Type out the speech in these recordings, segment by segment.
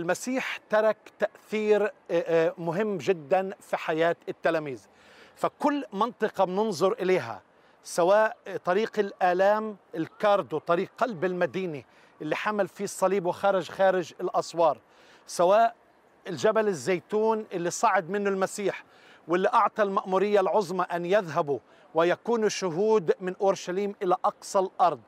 المسيح ترك تأثير آه، آه، مهم جدا في حياة التلاميذ فكل منطقة بننظر إليها سواء طريق الآلام الكاردو طريق قلب المدينة اللي حمل فيه الصليب وخرج خارج الأسوار سواء الجبل الزيتون اللي صعد منه المسيح واللي أعطى المأمورية العظمى أن يذهبوا ويكونوا شهود من أورشليم إلى أقصى الأرض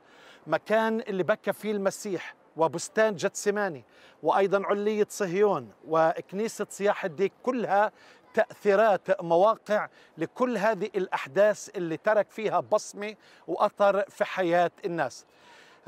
مكان اللي بكى فيه المسيح وبستان جتسماني وأيضا علية صهيون وكنيسة صياح الديك كلها تأثيرات مواقع لكل هذه الأحداث اللي ترك فيها بصمة وأثر في حياة الناس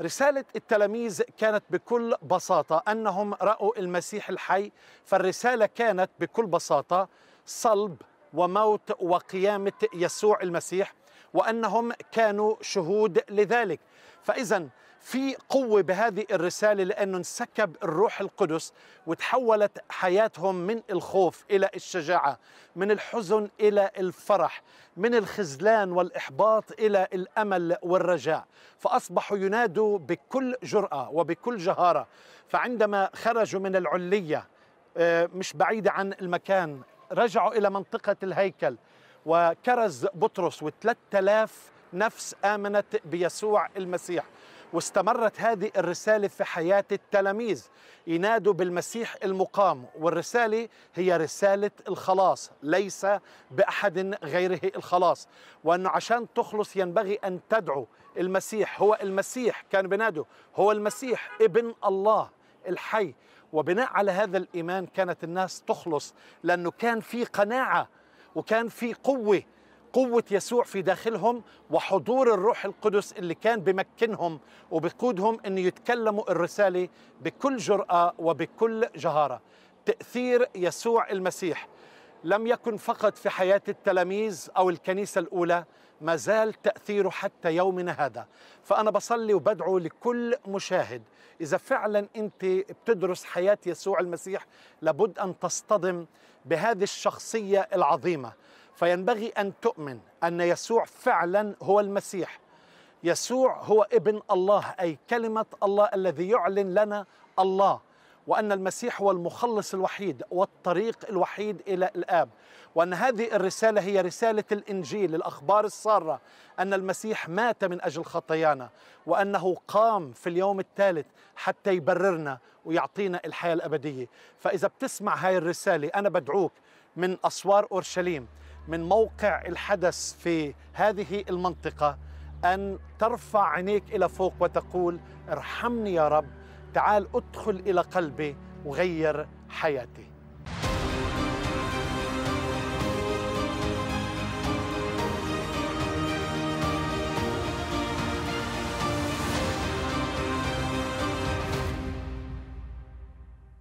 رسالة التلاميذ كانت بكل بساطة أنهم رأوا المسيح الحي فالرسالة كانت بكل بساطة صلب وموت وقيامة يسوع المسيح وأنهم كانوا شهود لذلك فإذا في قوة بهذه الرسالة لأنه انسكب الروح القدس وتحولت حياتهم من الخوف إلى الشجاعة من الحزن إلى الفرح من الخزلان والإحباط إلى الأمل والرجاء فأصبحوا ينادوا بكل جرأة وبكل جهارة فعندما خرجوا من العلية آه، مش بعيدة عن المكان رجعوا إلى منطقة الهيكل وكرز بطرس و3000 نفس آمنت بيسوع المسيح واستمرت هذه الرسالة في حياة التلاميذ ينادوا بالمسيح المقام والرسالة هي رسالة الخلاص ليس بأحد غيره الخلاص وأنه عشان تخلص ينبغي أن تدعو المسيح هو المسيح كان بنادو هو المسيح ابن الله الحي وبناء على هذا الإيمان كانت الناس تخلص لأنه كان في قناعة وكان في قوه قوة يسوع في داخلهم وحضور الروح القدس اللي كان بمكنهم وبقودهم أن يتكلموا الرسالة بكل جرأة وبكل جهارة تأثير يسوع المسيح لم يكن فقط في حياة التلاميذ أو الكنيسة الأولى ما زال تأثيره حتى يومنا هذا فأنا بصلي وبدعو لكل مشاهد إذا فعلا أنت بتدرس حياة يسوع المسيح لابد أن تصطدم بهذه الشخصية العظيمة فينبغي أن تؤمن أن يسوع فعلا هو المسيح يسوع هو ابن الله أي كلمة الله الذي يعلن لنا الله وأن المسيح هو المخلص الوحيد والطريق الوحيد إلى الآب وأن هذه الرسالة هي رسالة الإنجيل الأخبار السارة أن المسيح مات من أجل خطايانا وأنه قام في اليوم الثالث حتى يبررنا ويعطينا الحياة الأبدية فإذا بتسمع هاي الرسالة أنا بدعوك من أسوار أورشليم من موقع الحدث في هذه المنطقة أن ترفع عينيك إلى فوق وتقول ارحمني يا رب تعال ادخل إلى قلبي وغير حياتي